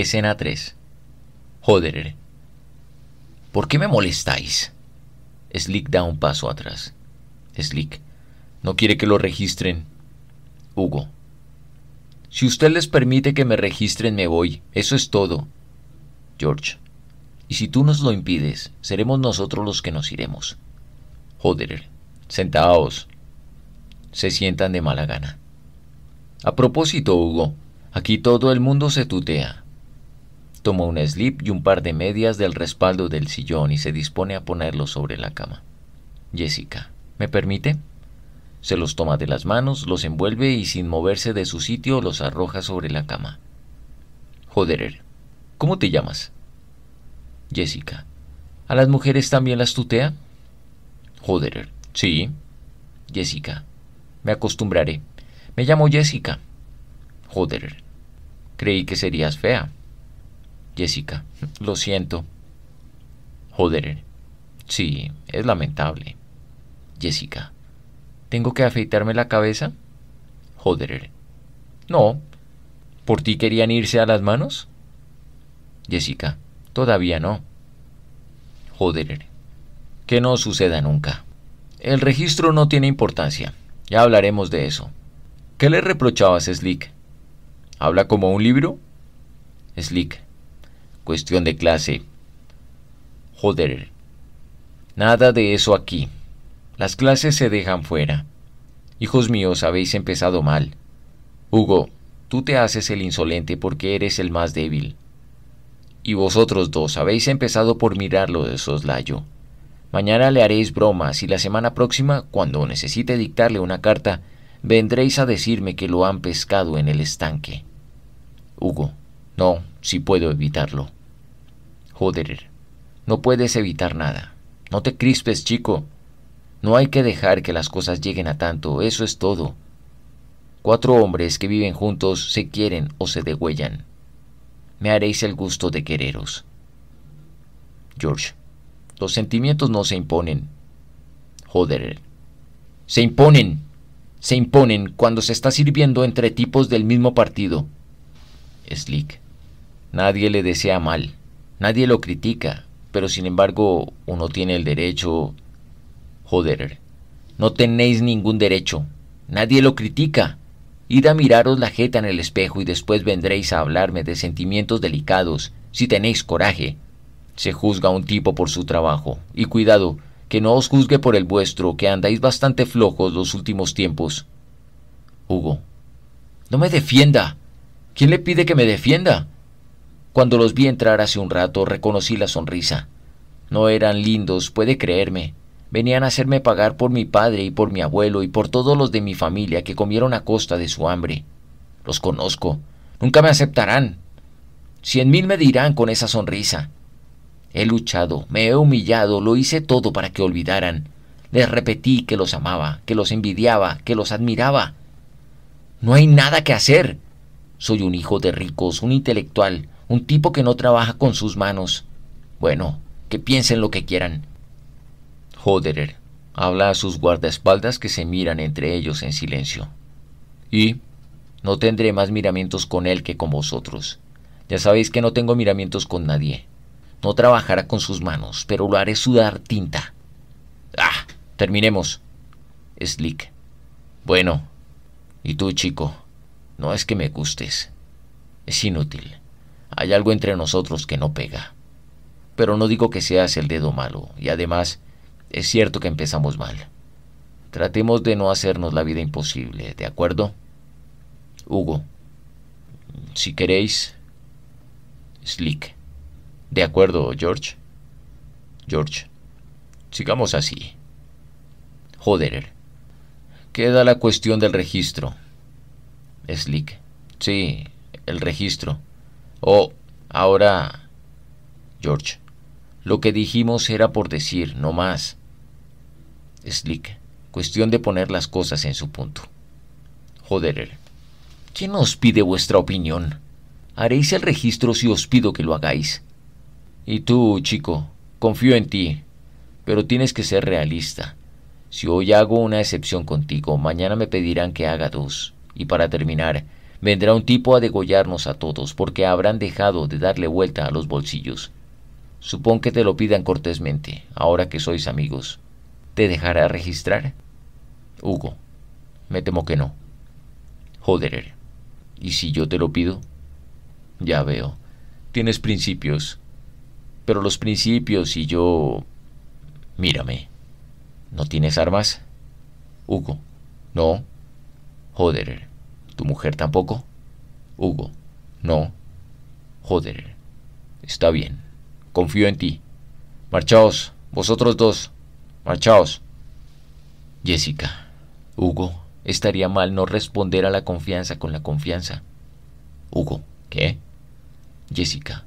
Escena 3. Joder. ¿eh? ¿Por qué me molestáis? Slick da un paso atrás. Slick. No quiere que lo registren. Hugo. Si usted les permite que me registren, me voy. Eso es todo. George. Y si tú nos lo impides, seremos nosotros los que nos iremos. Joder. ¿eh? Sentaos. Se sientan de mala gana. A propósito, Hugo, aquí todo el mundo se tutea. Toma un slip y un par de medias del respaldo del sillón y se dispone a ponerlos sobre la cama. Jessica, ¿me permite? Se los toma de las manos, los envuelve y sin moverse de su sitio los arroja sobre la cama. Joderer, ¿cómo te llamas? Jessica, ¿a las mujeres también las tutea? Joderer, sí. Jessica, me acostumbraré. Me llamo Jessica. Joderer, creí que serías fea. Jessica, lo siento. Joder. Sí, es lamentable. Jessica, ¿tengo que afeitarme la cabeza? Joder. No. ¿Por ti querían irse a las manos? Jessica, todavía no. Joder. Que no suceda nunca. El registro no tiene importancia. Ya hablaremos de eso. ¿Qué le reprochabas, Slick? ¿Habla como un libro? Slick cuestión de clase. Joder. Nada de eso aquí. Las clases se dejan fuera. Hijos míos, habéis empezado mal. Hugo, tú te haces el insolente porque eres el más débil. Y vosotros dos habéis empezado por mirarlo de soslayo. Mañana le haréis bromas y la semana próxima, cuando necesite dictarle una carta, vendréis a decirme que lo han pescado en el estanque. Hugo, no, si puedo evitarlo. Joder, no puedes evitar nada. No te crispes, chico. No hay que dejar que las cosas lleguen a tanto, eso es todo. Cuatro hombres que viven juntos se quieren o se degüellan. Me haréis el gusto de quereros. George, los sentimientos no se imponen. Joder. Se imponen. Se imponen cuando se está sirviendo entre tipos del mismo partido. Slick. Nadie le desea mal. Nadie lo critica, pero sin embargo uno tiene el derecho... Joder, no tenéis ningún derecho. Nadie lo critica. Id a miraros la jeta en el espejo y después vendréis a hablarme de sentimientos delicados, si tenéis coraje. Se juzga a un tipo por su trabajo, y cuidado, que no os juzgue por el vuestro, que andáis bastante flojos los últimos tiempos. Hugo. No me defienda. ¿Quién le pide que me defienda? Cuando los vi entrar hace un rato reconocí la sonrisa. No eran lindos, puede creerme. Venían a hacerme pagar por mi padre y por mi abuelo y por todos los de mi familia que comieron a costa de su hambre. Los conozco. Nunca me aceptarán. Cien mil me dirán con esa sonrisa. He luchado, me he humillado, lo hice todo para que olvidaran. Les repetí que los amaba, que los envidiaba, que los admiraba. No hay nada que hacer. Soy un hijo de ricos, un intelectual, un tipo que no trabaja con sus manos. Bueno, que piensen lo que quieran. Joderer, habla a sus guardaespaldas que se miran entre ellos en silencio. Y no tendré más miramientos con él que con vosotros. Ya sabéis que no tengo miramientos con nadie. No trabajará con sus manos, pero lo haré sudar tinta. Ah, terminemos. Slick. Bueno. ¿Y tú, chico? No es que me gustes. Es inútil. Hay algo entre nosotros que no pega. Pero no digo que seas el dedo malo, y además, es cierto que empezamos mal. Tratemos de no hacernos la vida imposible, ¿de acuerdo? Hugo, si queréis... Slick. De acuerdo, George. George, sigamos así. Joderer. Queda la cuestión del registro. Slick. Sí, el registro. Oh, ahora... George, lo que dijimos era por decir, no más. Slick, cuestión de poner las cosas en su punto. Joderer, ¿quién os pide vuestra opinión? Haréis el registro si os pido que lo hagáis. Y tú, chico, confío en ti, pero tienes que ser realista. Si hoy hago una excepción contigo, mañana me pedirán que haga dos. Y para terminar, Vendrá un tipo a degollarnos a todos, porque habrán dejado de darle vuelta a los bolsillos. Supón que te lo pidan cortésmente, ahora que sois amigos. ¿Te dejará registrar? Hugo. Me temo que no. Joderer. ¿Y si yo te lo pido? Ya veo. Tienes principios. Pero los principios y yo... Mírame. ¿No tienes armas? Hugo. No. Joderer. ¿Tu mujer tampoco? Hugo. No. Joder. Está bien. Confío en ti. Marchaos, vosotros dos. Marchaos. Jessica. Hugo. Estaría mal no responder a la confianza con la confianza. Hugo. ¿Qué? Jessica.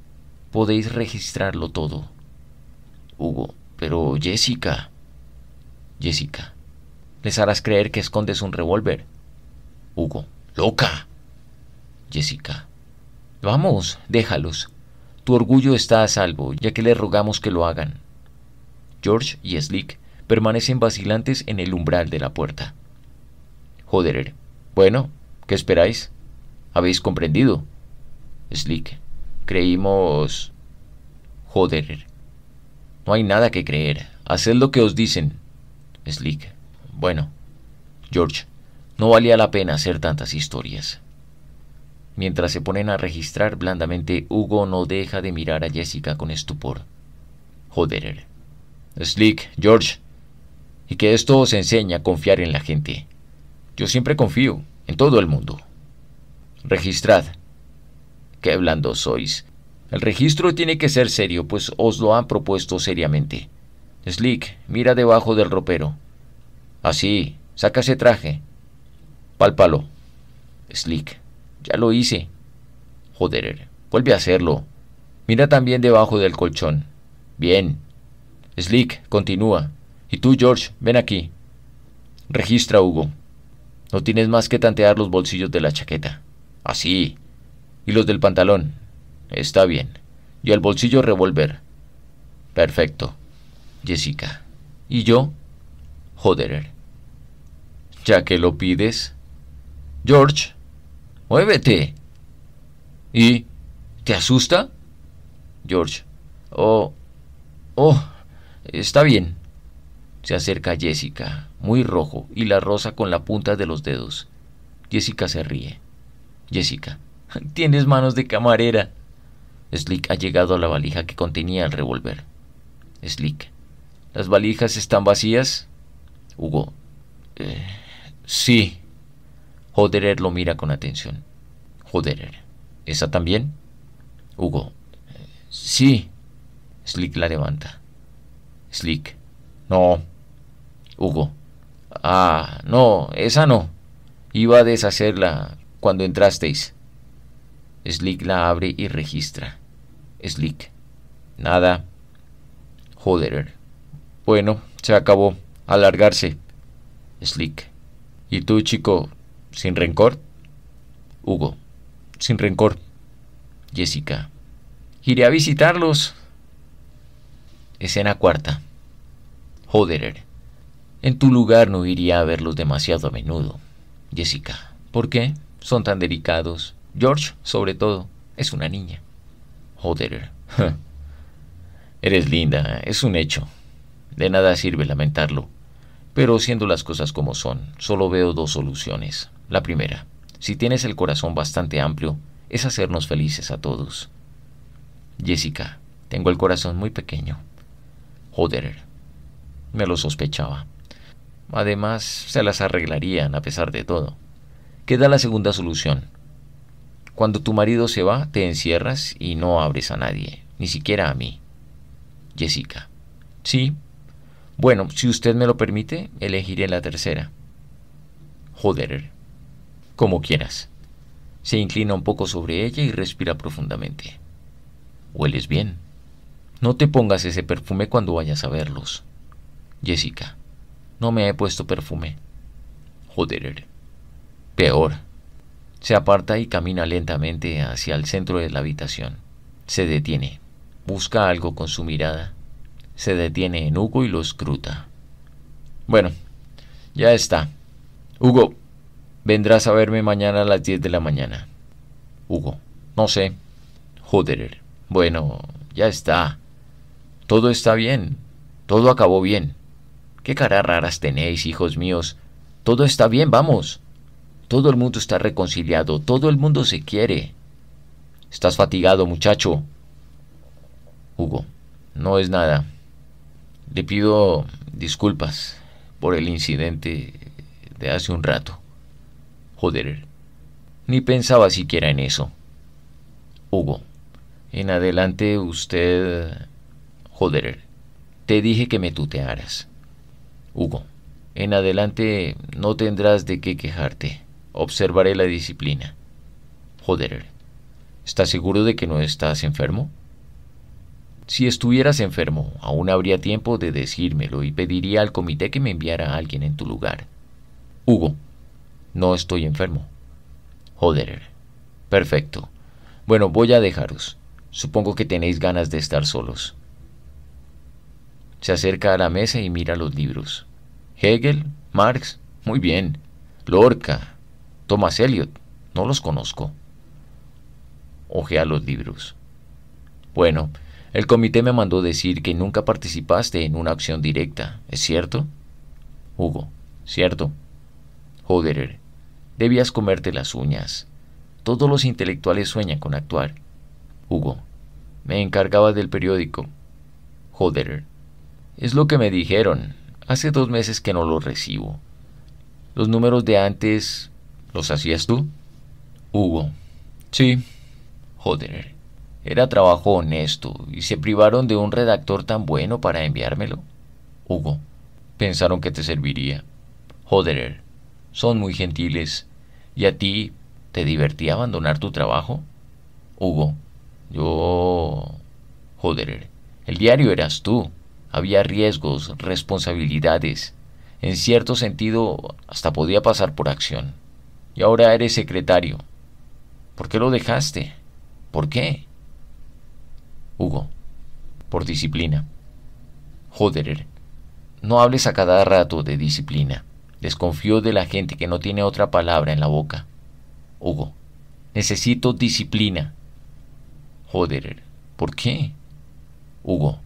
Podéis registrarlo todo. Hugo. Pero Jessica. Jessica. Les harás creer que escondes un revólver. Hugo. Loca. Jessica. Vamos, déjalos. Tu orgullo está a salvo, ya que le rogamos que lo hagan. George y Slick permanecen vacilantes en el umbral de la puerta. Joderer. Bueno, ¿qué esperáis? ¿Habéis comprendido? Slick. Creímos... Joderer. No hay nada que creer. Haced lo que os dicen. Slick. Bueno. George. No valía la pena hacer tantas historias. Mientras se ponen a registrar blandamente, Hugo no deja de mirar a Jessica con estupor. Joder. Slick, George. Y que esto os enseña a confiar en la gente. Yo siempre confío, en todo el mundo. Registrad. Qué blandos sois. El registro tiene que ser serio, pues os lo han propuesto seriamente. Slick, mira debajo del ropero. Así, saca ese traje. Pálpalo. Slick. Ya lo hice. Joder. Vuelve a hacerlo. Mira también debajo del colchón. Bien. Slick, continúa. Y tú, George, ven aquí. Registra, Hugo. No tienes más que tantear los bolsillos de la chaqueta. Así. Y los del pantalón. Está bien. Y el bolsillo revólver. Perfecto. Jessica. ¿Y yo? Joder. Ya que lo pides. George, muévete. ¿Y te asusta? George, oh, oh, está bien. Se acerca Jessica, muy rojo, y la rosa con la punta de los dedos. Jessica se ríe. Jessica, tienes manos de camarera. Slick ha llegado a la valija que contenía el revólver. Slick, ¿las valijas están vacías? Hugo, eh, sí. Joderer lo mira con atención. Joderer. ¿Esa también? Hugo. Sí. Slick la levanta. Slick. No. Hugo. Ah, no, esa no. Iba a deshacerla cuando entrasteis. Slick la abre y registra. Slick. Nada. Joderer. Bueno, se acabó. Alargarse. Slick. ¿Y tú, chico? Sin rencor. Hugo. Sin rencor. Jessica. Iré a visitarlos. Escena cuarta. Joderer. En tu lugar no iría a verlos demasiado a menudo. Jessica. ¿Por qué? Son tan delicados. George, sobre todo, es una niña. Joderer. Eres linda, es un hecho. De nada sirve lamentarlo. Pero siendo las cosas como son, solo veo dos soluciones. La primera, si tienes el corazón bastante amplio, es hacernos felices a todos. Jessica, tengo el corazón muy pequeño. Joder, me lo sospechaba. Además, se las arreglarían a pesar de todo. Queda la segunda solución. Cuando tu marido se va, te encierras y no abres a nadie, ni siquiera a mí. Jessica. Sí, bueno, si usted me lo permite, elegiré la tercera. Joder. Como quieras. Se inclina un poco sobre ella y respira profundamente. Hueles bien. No te pongas ese perfume cuando vayas a verlos. Jessica, no me he puesto perfume. Joder. Peor. Se aparta y camina lentamente hacia el centro de la habitación. Se detiene. Busca algo con su mirada se detiene en Hugo y lo escruta. Bueno, ya está. Hugo, vendrás a verme mañana a las 10 de la mañana. Hugo, no sé. Joder, bueno, ya está. Todo está bien. Todo acabó bien. ¿Qué caras raras tenéis, hijos míos? Todo está bien, vamos. Todo el mundo está reconciliado, todo el mundo se quiere. Estás fatigado, muchacho. Hugo, no es nada. Le pido disculpas por el incidente de hace un rato. Joder, ni pensaba siquiera en eso. Hugo, en adelante usted... Joder, te dije que me tutearas. Hugo, en adelante no tendrás de qué quejarte. Observaré la disciplina. Joder, ¿estás seguro de que no estás enfermo? Si estuvieras enfermo, aún habría tiempo de decírmelo y pediría al comité que me enviara a alguien en tu lugar. Hugo, no estoy enfermo. Joder. Perfecto. Bueno, voy a dejaros. Supongo que tenéis ganas de estar solos. Se acerca a la mesa y mira los libros. Hegel, Marx, muy bien. Lorca, Thomas Elliot. no los conozco. Ojea los libros. Bueno, el comité me mandó decir que nunca participaste en una acción directa, ¿es cierto? Hugo, cierto. Joderer, debías comerte las uñas. Todos los intelectuales sueñan con actuar. Hugo, me encargaba del periódico. Joderer, es lo que me dijeron. Hace dos meses que no lo recibo. Los números de antes, ¿los hacías tú? Hugo, sí. Joderer. Era trabajo honesto, y se privaron de un redactor tan bueno para enviármelo. Hugo, pensaron que te serviría. Joderer, son muy gentiles. ¿Y a ti te divertía abandonar tu trabajo? Hugo, yo... Joderer, el diario eras tú. Había riesgos, responsabilidades. En cierto sentido, hasta podía pasar por acción. Y ahora eres secretario. ¿Por qué lo dejaste? ¿Por qué? Hugo. Por disciplina. Joderer. No hables a cada rato de disciplina. Desconfío de la gente que no tiene otra palabra en la boca. Hugo. Necesito disciplina. Joderer. ¿Por qué? Hugo.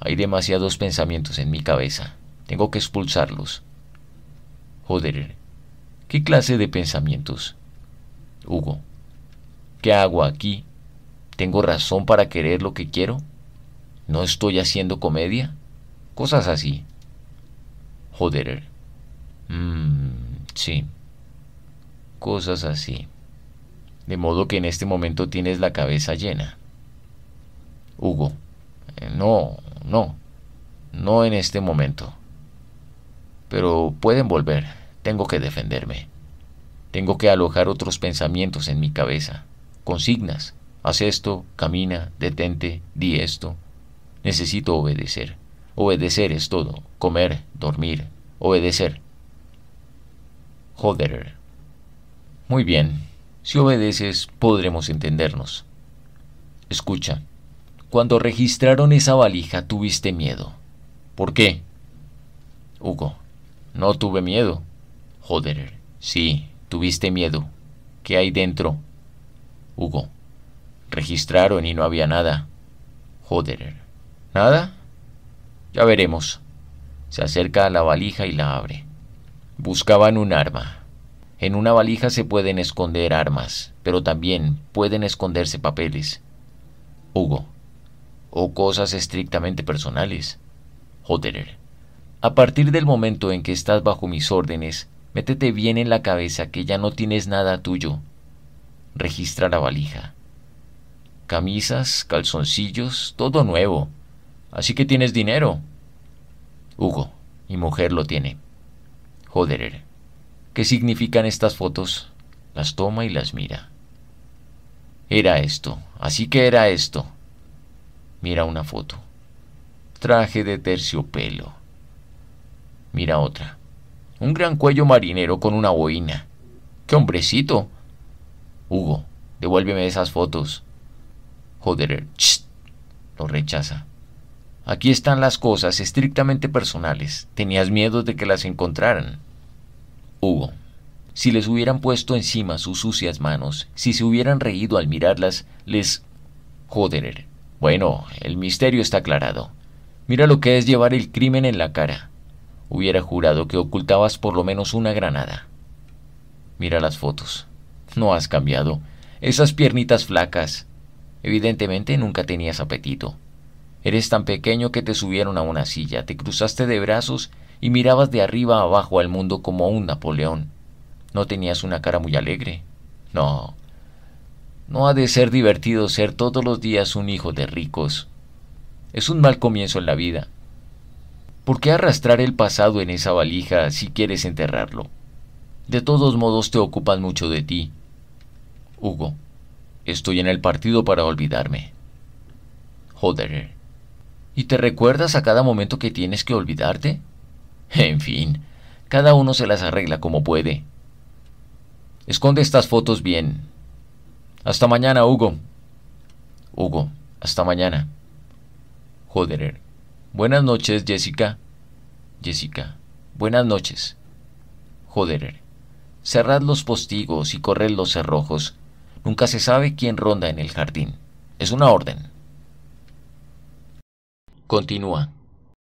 Hay demasiados pensamientos en mi cabeza. Tengo que expulsarlos. Joderer. ¿Qué clase de pensamientos? Hugo. ¿Qué hago aquí ¿Tengo razón para querer lo que quiero? ¿No estoy haciendo comedia? Cosas así. Joder. Mmm, sí. Cosas así. De modo que en este momento tienes la cabeza llena. Hugo. Eh, no, no. No en este momento. Pero pueden volver. Tengo que defenderme. Tengo que alojar otros pensamientos en mi cabeza. Consignas haz esto, camina, detente, di esto. Necesito obedecer. Obedecer es todo. Comer, dormir, obedecer. Joder. Muy bien. Si obedeces, podremos entendernos. Escucha. Cuando registraron esa valija, tuviste miedo. ¿Por qué? Hugo. No tuve miedo. Joder. Sí, tuviste miedo. ¿Qué hay dentro? Hugo. Registraron y no había nada. Joder. ¿Nada? Ya veremos. Se acerca a la valija y la abre. Buscaban un arma. En una valija se pueden esconder armas, pero también pueden esconderse papeles. Hugo. O cosas estrictamente personales. Joder. A partir del momento en que estás bajo mis órdenes, métete bien en la cabeza que ya no tienes nada tuyo. Registra la valija camisas, calzoncillos, todo nuevo. Así que tienes dinero. Hugo, mi mujer lo tiene. Joder, ¿qué significan estas fotos? Las toma y las mira. Era esto, así que era esto. Mira una foto. Traje de terciopelo. Mira otra. Un gran cuello marinero con una boina. ¡Qué hombrecito! Hugo, devuélveme esas fotos. Joderer lo rechaza. Aquí están las cosas estrictamente personales. Tenías miedo de que las encontraran. Hugo. Si les hubieran puesto encima sus sucias manos, si se hubieran reído al mirarlas, les... Joderer. Bueno, el misterio está aclarado. Mira lo que es llevar el crimen en la cara. Hubiera jurado que ocultabas por lo menos una granada. Mira las fotos. No has cambiado. Esas piernitas flacas, Evidentemente nunca tenías apetito. Eres tan pequeño que te subieron a una silla, te cruzaste de brazos y mirabas de arriba abajo al mundo como un Napoleón. No tenías una cara muy alegre. No. No ha de ser divertido ser todos los días un hijo de ricos. Es un mal comienzo en la vida. ¿Por qué arrastrar el pasado en esa valija si quieres enterrarlo? De todos modos te ocupan mucho de ti. Hugo. Estoy en el partido para olvidarme. Joder. ¿Y te recuerdas a cada momento que tienes que olvidarte? En fin, cada uno se las arregla como puede. Esconde estas fotos bien. Hasta mañana, Hugo. Hugo, hasta mañana. Joder. Buenas noches, Jessica. Jessica. Buenas noches. Joder. Cerrad los postigos y corred los cerrojos Nunca se sabe quién ronda en el jardín. Es una orden. Continúa.